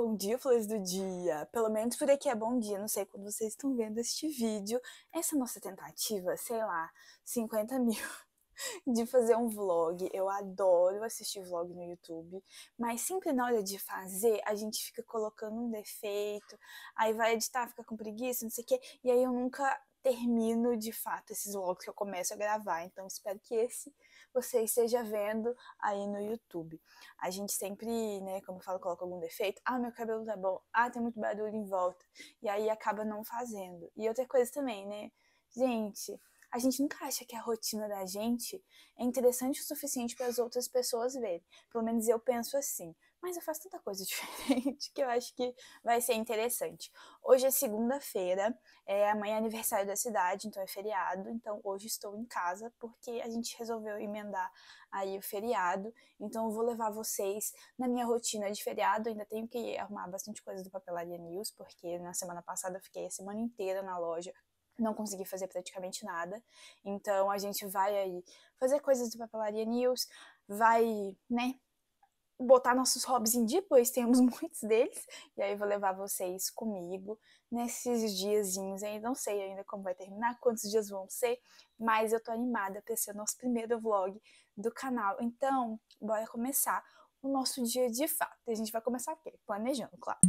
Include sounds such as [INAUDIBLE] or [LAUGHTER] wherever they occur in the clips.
Bom dia, flores do dia! Pelo menos por aqui é bom dia, não sei quando vocês estão vendo este vídeo. Essa é nossa tentativa, sei lá, 50 mil [LAUGHS] de fazer um vlog. Eu adoro assistir vlog no YouTube, mas sempre na hora de fazer, a gente fica colocando um defeito, aí vai editar, fica com preguiça, não sei o quê, e aí eu nunca termino de fato esses vlogs que eu começo a gravar. Então espero que esse você esteja vendo aí no YouTube. A gente sempre, né, como eu falo, coloca algum defeito. Ah, meu cabelo tá bom. Ah, tem muito barulho em volta. E aí acaba não fazendo. E outra coisa também, né? Gente, a gente nunca acha que a rotina da gente é interessante o suficiente para as outras pessoas verem. Pelo menos eu penso assim mas eu faço tanta coisa [LAUGHS] diferente que eu acho que vai ser interessante. Hoje é segunda-feira, é, amanhã é aniversário da cidade, então é feriado, então hoje estou em casa porque a gente resolveu emendar aí o feriado, então eu vou levar vocês na minha rotina de feriado, ainda tenho que arrumar bastante coisa do Papelaria News, porque na semana passada eu fiquei a semana inteira na loja não consegui fazer praticamente nada. Então a gente vai aí fazer coisas do Papelaria News, vai, né, botar nossos hobbies em dia, pois temos [LAUGHS] muitos deles. E aí eu vou levar vocês comigo nesses diazinhos aí. Não sei ainda como vai terminar, quantos dias vão ser, mas eu tô animada para ser o nosso primeiro vlog do canal. Então, bora começar o nosso dia de fato. A gente vai começar o quê? Planejando, claro.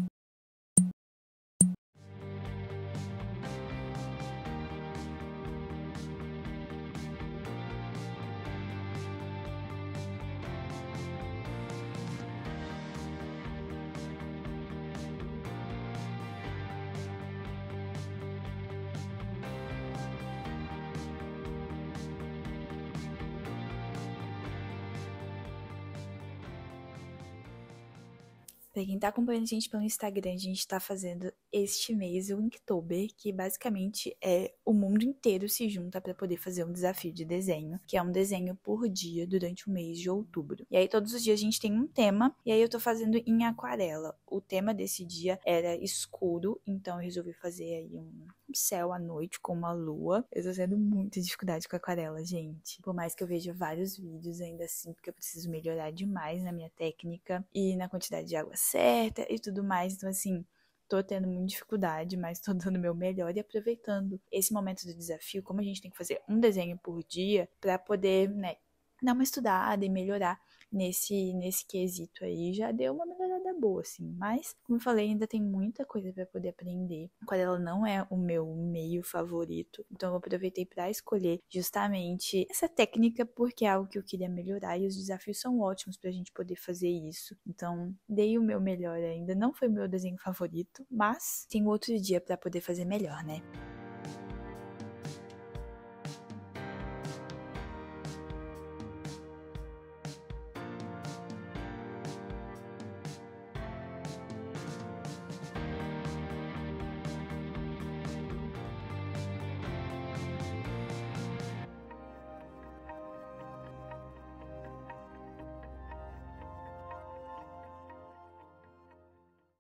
Pra quem tá acompanhando a gente pelo Instagram, a gente tá fazendo este mês o Inktober, que basicamente é o mundo inteiro se junta para poder fazer um desafio de desenho, que é um desenho por dia durante o mês de outubro. E aí todos os dias a gente tem um tema, e aí eu tô fazendo em aquarela. O tema desse dia era escuro, então eu resolvi fazer aí um céu à noite com uma lua. Eu tô tendo muita dificuldade com aquarela, gente. Por mais que eu veja vários vídeos, ainda assim, porque eu preciso melhorar demais na minha técnica e na quantidade de água certa e tudo mais. Então, assim, tô tendo muita dificuldade, mas tô dando o meu melhor e aproveitando esse momento do desafio, como a gente tem que fazer um desenho por dia para poder, né, dar uma estudada e melhorar nesse nesse quesito aí, já deu uma melhoria boa, assim. Mas, como eu falei, ainda tem muita coisa para poder aprender. Aquarela não é o meu meio favorito, então eu aproveitei para escolher justamente essa técnica porque é algo que eu queria melhorar e os desafios são ótimos para a gente poder fazer isso. Então, dei o meu melhor ainda. Não foi meu desenho favorito, mas tem outro dia para poder fazer melhor, né?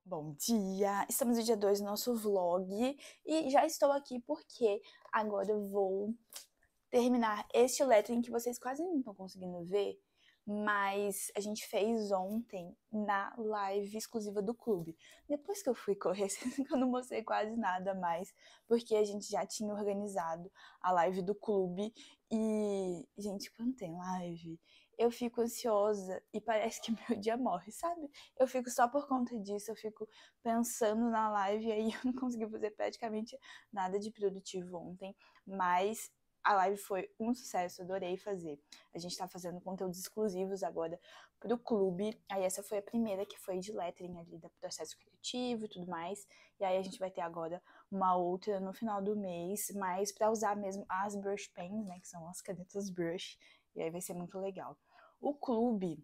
Bom dia! Estamos no dia 2 do nosso vlog e já estou aqui porque agora eu vou terminar este lettering que vocês quase não estão conseguindo ver, mas a gente fez ontem na live exclusiva do clube. Depois que eu fui correr, [LAUGHS] eu não mostrei quase nada mais, porque a gente já tinha organizado a live do clube e, gente, quando tem live, eu fico ansiosa e parece que [LAUGHS] meu dia morre, sabe? Eu fico só por conta disso, eu fico pensando na live e aí [LAUGHS] eu não consegui fazer praticamente nada de produtivo ontem, mas a live foi um sucesso, adorei fazer. A gente tá fazendo conteúdos exclusivos agora pro clube. Aí essa foi a primeira que foi de lettering ali, do processo criativo e tudo mais. E aí a gente vai ter agora uma outra no final do mês, mas para usar mesmo as brush pens, né, que são as canetas brush. E aí vai ser muito legal. O clube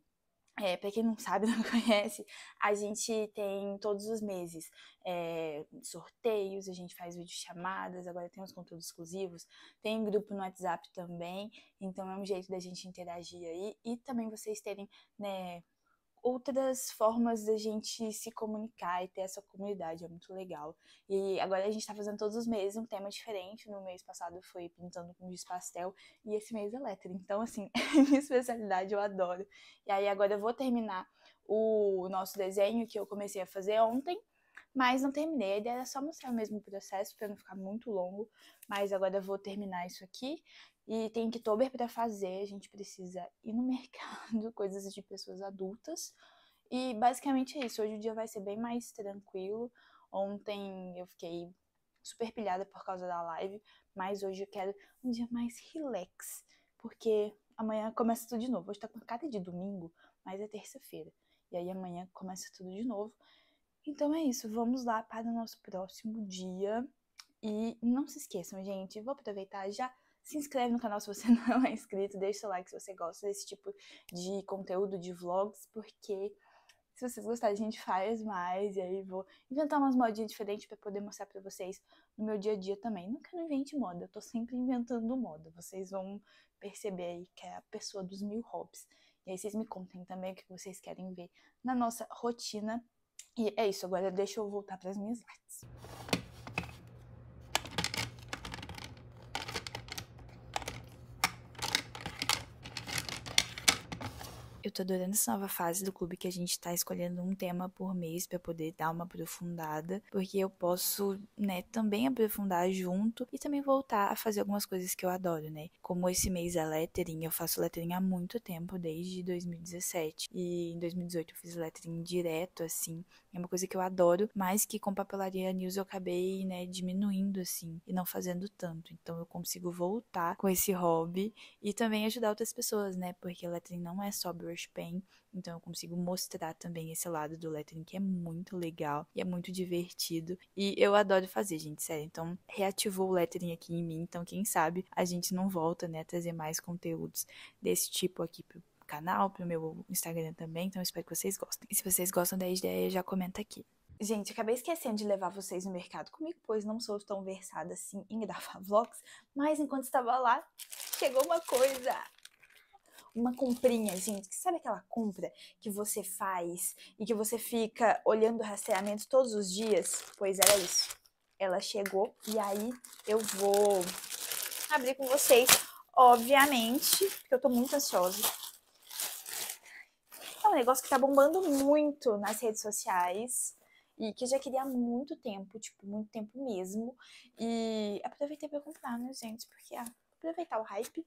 é, para quem não sabe, [LAUGHS] não conhece, a gente tem todos os meses é, sorteios, a gente faz videochamadas, agora tem os conteúdos exclusivos, tem um grupo no WhatsApp também, então é um jeito da gente interagir aí e também vocês terem né, outras formas da gente se comunicar e ter essa comunidade, é muito legal. E agora a gente tá fazendo todos os meses um tema diferente. No mês passado foi pintando com giz pastel e esse mês é letra. Então, assim, [LAUGHS] é minha especialidade, eu adoro. E aí agora eu vou terminar o nosso desenho que eu comecei a fazer ontem, mas não terminei. A ideia era só mostrar o mesmo processo para não ficar muito longo, mas agora eu vou terminar isso aqui e tem que tober para fazer, a gente precisa ir no [LAUGHS] mercado, coisas de pessoas adultas. E basicamente é isso. Hoje o dia vai ser bem mais tranquilo. Ontem eu fiquei super pilhada por causa da live, mas hoje eu quero um dia mais relax, porque amanhã começa tudo de novo. Hoje tá com cara de domingo, mas é terça-feira. E aí amanhã começa tudo de novo. Então é isso, vamos lá para o nosso próximo dia. E não se esqueçam, gente, vou aproveitar já se inscreve no canal se você [LAUGHS] não é inscrito, deixa seu like se você gosta desse tipo de conteúdo de vlogs, porque se vocês gostarem a gente faz mais, e aí vou inventar umas modinhas diferentes para poder mostrar para vocês no meu dia a dia também. Nunca não invente moda, eu tô sempre inventando moda. Vocês vão perceber aí que é a pessoa dos mil hobbies. E aí vocês me contem também o que vocês querem ver na nossa rotina. E é isso, agora deixa eu voltar para as minhas artes. Eu tô adorando essa nova fase do clube que a gente tá escolhendo um tema por mês para poder dar uma aprofundada, porque eu posso, né, também aprofundar junto e também voltar a fazer algumas coisas que eu adoro, né? Como esse mês é lettering, eu faço lettering há muito tempo, desde 2017. E em 2018 eu fiz lettering direto assim, é uma coisa que eu adoro, mas que com papelaria news eu acabei, né, diminuindo assim e não fazendo tanto. Então eu consigo voltar com esse hobby e também ajudar outras pessoas, né? Porque lettering não é só brush pen, então eu consigo mostrar também esse lado do lettering que é muito legal e é muito divertido e eu adoro fazer, gente, sério. Então reativou o lettering aqui em mim, então quem sabe a gente não volta, né, a trazer mais conteúdos desse tipo aqui canal, pro meu Instagram também, então espero que vocês gostem. E se vocês gostam da ideia, já comenta aqui. Gente, acabei esquecendo de levar vocês no mercado comigo, pois não sou tão versada assim em gravar [LAUGHS] vlogs, mas enquanto estava lá, chegou uma coisa! Uma comprinha, gente, que sabe aquela compra que você faz e que você fica olhando o rastreamento todos os dias? Pois era isso. Ela chegou e aí eu vou abrir com vocês, obviamente, porque eu tô muito ansiosa negócio que tá bombando muito nas redes sociais e que eu já queria há muito tempo, tipo, muito tempo mesmo. E aproveitei pra comprar, né, gente? Porque, ah, aproveitar o hype.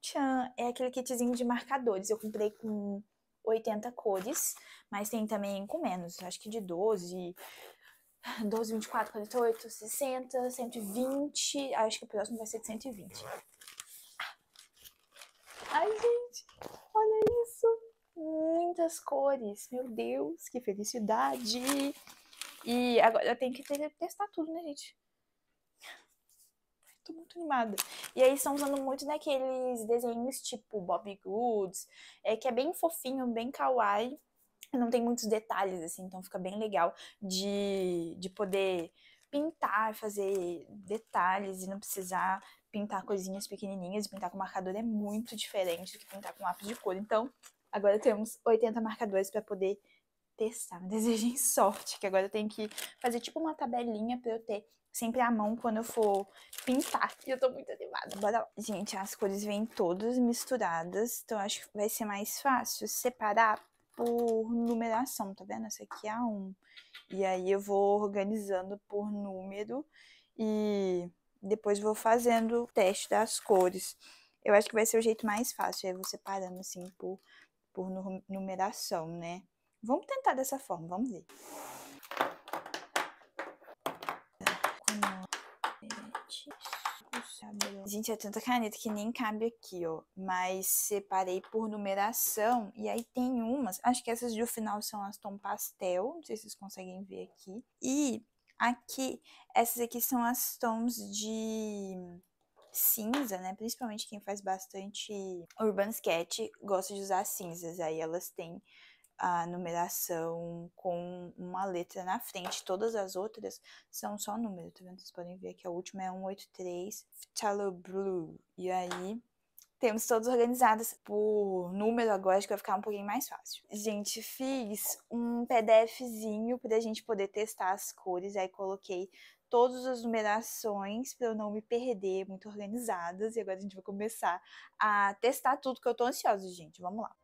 Tchan! É aquele kitzinho de marcadores. Eu comprei com 80 cores, mas tem também com menos, acho que de 12. 12, 24, 48, 60, 120. Acho que o próximo vai ser de 120. Ah. Ai, gente! muitas cores. Meu Deus, que felicidade! E agora eu tenho que testar tudo, né, gente? Tô muito animada. E aí estão usando muito naqueles desenhos tipo Bob Goods, é, que é bem fofinho, bem kawaii. Não tem muitos detalhes, assim, então fica bem legal de, de poder pintar, fazer detalhes e não precisar pintar coisinhas pequenininhas. Pintar com marcador é muito diferente do que pintar com lápis de cor. Então, Agora temos 80 marcadores para poder testar. [LAUGHS] Desejem sorte, que agora eu tenho que fazer tipo uma tabelinha para eu ter sempre a mão quando eu for pintar. E eu tô muito animada. Bora lá. Gente, as cores vêm todas misturadas, então acho que vai ser mais fácil separar por numeração, tá vendo? Essa aqui é a 1. E aí eu vou organizando por número e depois vou fazendo o teste das cores. Eu acho que vai ser o jeito mais fácil, aí é eu vou separando assim por por numeração, né? Vamos tentar dessa forma, vamos ver. Gente, é tanta caneta que nem cabe aqui, ó. Mas separei por numeração. E aí tem umas. Acho que essas do final são as tom pastel. Não sei se vocês conseguem ver aqui. E aqui, essas aqui são as tons de cinza, né? Principalmente quem faz bastante urban sketch gosta de usar cinzas. Aí elas têm a numeração com uma letra na frente. Todas as outras são só número, tá vendo? Vocês podem ver que a última é 183 Phthalo Blue. E aí temos todas organizadas por número agora, acho que vai ficar um pouquinho mais fácil. Gente, fiz um PDFzinho pra gente poder testar as cores, aí coloquei todas as numerações para eu não me perder, muito organizadas. E agora a gente vai começar a testar tudo que eu tô ansiosa, gente. Vamos lá.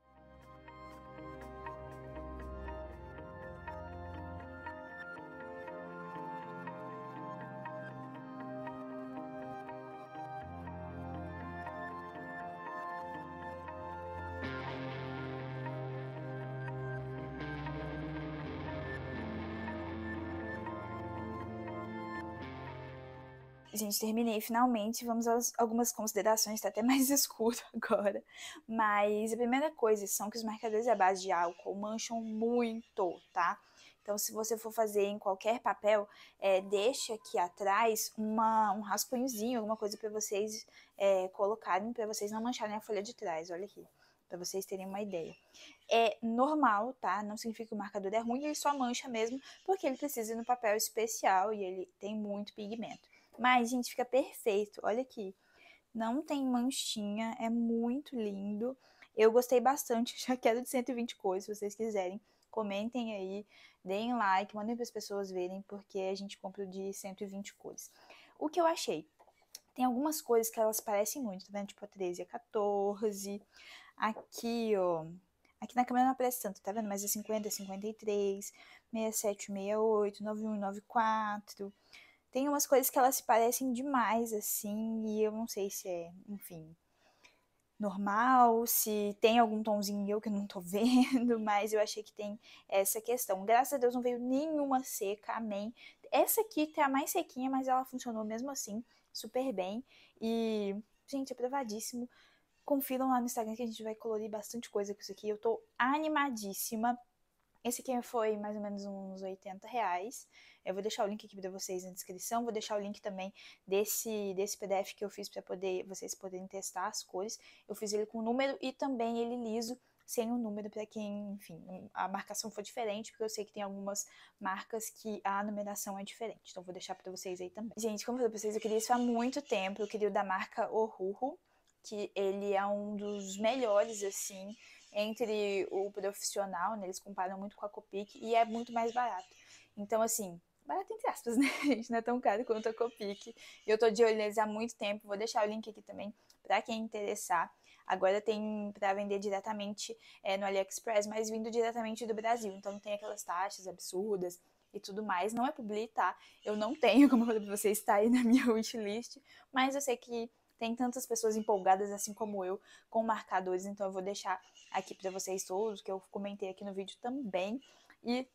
Gente, terminei finalmente. Vamos a algumas considerações, tá até mais [LAUGHS] escuro agora. Mas a primeira coisa são que os marcadores à base de álcool mancham muito, tá? Então, se você for fazer em qualquer papel, é, deixa aqui atrás uma, um rascunhozinho, alguma coisa para vocês é, colocarem, para vocês não mancharem a folha de trás. Olha aqui, para vocês terem uma ideia. É normal, tá? Não significa que o marcador é ruim, ele só mancha mesmo, porque ele precisa de um papel especial e ele tem muito pigmento. Mas, gente, fica perfeito. Olha aqui. Não tem manchinha, é muito lindo. Eu gostei bastante, [LAUGHS] já quero de 120 cores, se vocês quiserem. Comentem aí, deem like, mandem para as pessoas verem, porque a gente compra de 120 cores. O que eu achei? Tem algumas cores que elas parecem muito, tá vendo? Tipo a 13 a 14. Aqui, ó. Aqui na câmera não aparece tanto, tá vendo? Mas a é 50, 53, 67, 68, 91, 94. Tem umas coisas que elas se parecem demais, assim, e eu não sei se é, enfim, normal, se tem algum tomzinho eu que não tô [LAUGHS] vendo, mas eu achei que tem essa questão. Graças a Deus não veio nenhuma seca, amém. Essa aqui tá mais sequinha, mas ela funcionou mesmo assim, super bem. E, gente, é Confiram lá no Instagram que a gente vai colorir bastante coisa com isso aqui. Eu tô animadíssima. Esse aqui foi mais ou menos uns 80 reais. Eu vou deixar o link aqui para vocês na descrição, vou deixar o link também desse, desse PDF que eu fiz para poder vocês poderem testar as cores. Eu fiz ele com número e também ele liso sem o um número para quem, enfim, a marcação for diferente, porque eu sei que tem algumas marcas que a numeração é diferente. Então vou deixar para vocês aí também. Gente, como eu falei para vocês, eu queria isso há muito tempo. Eu queria o da marca Oruhu, que ele é um dos melhores assim entre o profissional, né? Eles comparam muito com a Copic e é muito mais barato. Então, assim, barato entre aspas, [LAUGHS] né, gente? Não é tão caro quanto a Copic. e Eu tô de olho neles há muito tempo, vou deixar o link aqui também para quem interessar. Agora tem para vender diretamente é, no AliExpress, mas vindo diretamente do Brasil. Então não tem aquelas taxas absurdas e tudo mais. Não é publi, tá? Eu não tenho, [LAUGHS] como eu falei pra vocês, tá aí na minha [LAUGHS] wishlist. Mas eu sei que tem tantas pessoas empolgadas assim como eu com marcadores, então eu vou deixar aqui para vocês todos que eu comentei aqui no vídeo também. E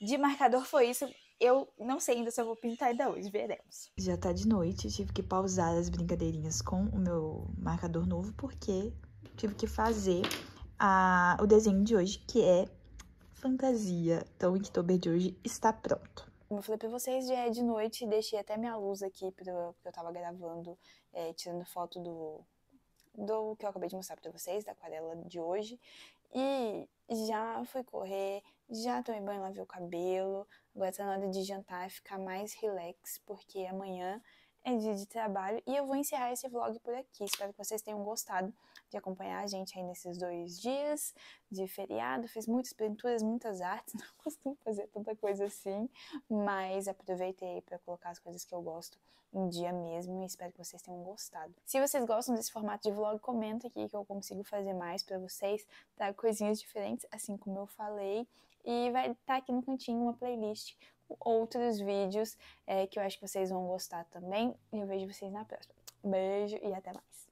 de marcador foi isso. Eu não sei ainda se eu vou pintar ainda hoje, veremos. Já tá de noite, tive que pausar as brincadeirinhas com o meu marcador novo porque tive que fazer a, o desenho de hoje, que é fantasia. Então, o Inktober de hoje está pronto. Como eu falei pra vocês, já é de noite, deixei até minha luz aqui, porque eu tava gravando, é, tirando foto do, do que eu acabei de mostrar pra vocês, da aquarela de hoje. E já fui correr, já tomei banho, lavei o cabelo. Agora tá na hora de jantar e ficar mais relax, porque amanhã é dia de trabalho e eu vou encerrar esse vlog por aqui. Espero que vocês tenham gostado de acompanhar a gente aí nesses dois dias de feriado. Fiz muitas pinturas, muitas artes, [LAUGHS] não costumo fazer tanta coisa assim, mas aproveitei para colocar as coisas que eu gosto um dia mesmo e espero que vocês tenham gostado. Se vocês gostam desse formato de vlog, comenta aqui que eu consigo fazer mais para vocês, tá? Coisinhas diferentes, assim como eu falei. E vai estar tá aqui no cantinho uma playlist outros vídeos é, que eu acho que vocês vão gostar também. E eu vejo vocês na próxima. Beijo e até mais.